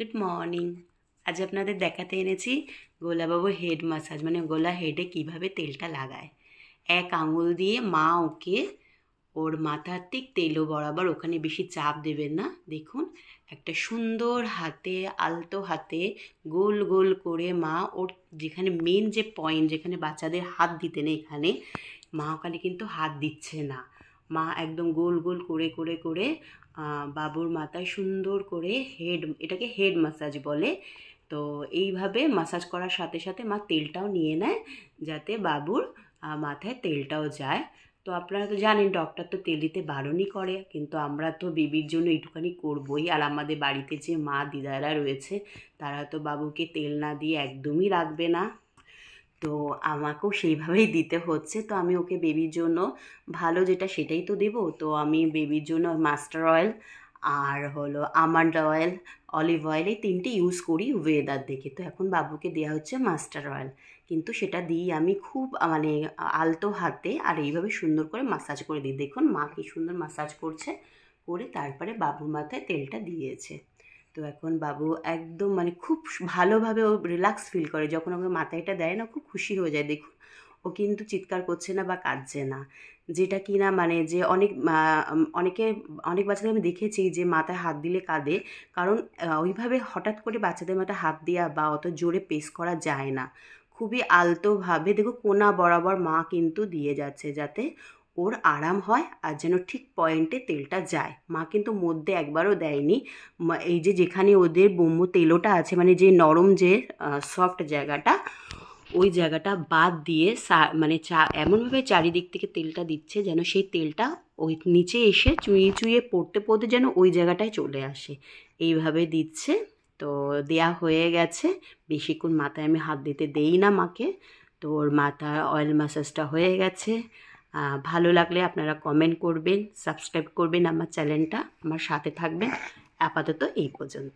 good morning আজ আপনাদের দেখাতে এনেছি গোলাবাবু হেড মাসাজ মানে গোলা হেডে কিভাবে তেলটা লাগায় এক আঙুল দিয়ে মা ওকে ওর মাথার ঠিক তেলও বরাবর ওখানে বেশি চাপ দেবেন না দেখুন একটা সুন্দর হাতে আলতো হাতে গোল গোল করে মা ওর যেখানে মেন যে পয়েন্ট যেখানে বাচ্চাদের হাত দিতেন এখানে মা ওখানে কিন্তু হাত দিচ্ছে না মা একদম গোল গোল করে করে করে বাবুর মাথায় সুন্দর করে হেড এটাকে হেড মাসাজ বলে তো এইভাবে মাসাজ করার সাথে সাথে মা তেলটাও নিয়ে নেয় যাতে বাবুর মাথায় তেলটাও যায় তো আপনারা তো জানেন ডক্টর তো তেল দিতে বারণই করে কিন্তু আমরা তো বেবির জন্য একটুখানি করবোই আর আমাদের বাড়িতে যে মা দিদারা রয়েছে তারা তো বাবুকে তেল না দিয়ে একদমই রাখবে না তো আমাকেও সেইভাবেই দিতে হচ্ছে তো আমি ওকে বেবির জন্য ভালো যেটা সেটাই তো দেবো তো আমি বেবির জন্য মাস্টার অয়েল আর হলো আমান্ড অয়েল অলিভ অয়েল এই তিনটে ইউজ করি ওয়েদার দেখে তো এখন বাবুকে দেওয়া হচ্ছে মাস্টার অয়েল কিন্তু সেটা দিই আমি খুব মানে আলতো হাতে আর এইভাবে সুন্দর করে মাসাজ করে দিই দেখুন মা কি সুন্দর মাসাজ করছে করে তারপরে বাবুর মাথায় তেলটা দিয়েছে তো এখন বাবু একদম মানে খুব ভালোভাবে ও রিল্যাক্স ফিল করে যখন ওকে মাথায়টা দেয় না খুব খুশি হয়ে যায় দেখুন ও কিন্তু চিৎকার করছে না বা কাঁদছে না যেটা কি না মানে যে অনেক অনেকে অনেক বাচ্চাদের আমি দেখেছি যে মাথায় হাত দিলে কাঁদে কারণ ওইভাবে হঠাৎ করে বাচ্চাদের মাথায় হাত দেওয়া বা অত জোরে পেস করা যায় না খুবই আলতোভাবে দেখো কোনা বরাবর মা কিন্তু দিয়ে যাচ্ছে যাতে ওর আরাম হয় আর যেন ঠিক পয়েন্টে তেলটা যায় মা কিন্তু মধ্যে একবারও দেয়নি এই যে যেখানে ওদের বোম্ব তেলোটা আছে মানে যে নরম যে সফট জায়গাটা ওই জায়গাটা বাদ দিয়ে মানে চা এমনভাবে চারিদিক থেকে তেলটা দিচ্ছে যেন সেই তেলটা ওই নিচে এসে চুইয়ে চুইয়ে পড়তে পড়তে যেন ওই জায়গাটায় চলে আসে এইভাবে দিচ্ছে তো দেয়া হয়ে গেছে বেশিক্ষণ মাথায় আমি হাত দিতে দেই না মাকে তো ওর মাথা অয়েল ম্যাসাজটা হয়ে গেছে ভালো লাগলে আপনারা কমেন্ট করবেন সাবস্ক্রাইব করবেন আমার চ্যানেলটা আমার সাথে থাকবেন আপাতত এই পর্যন্ত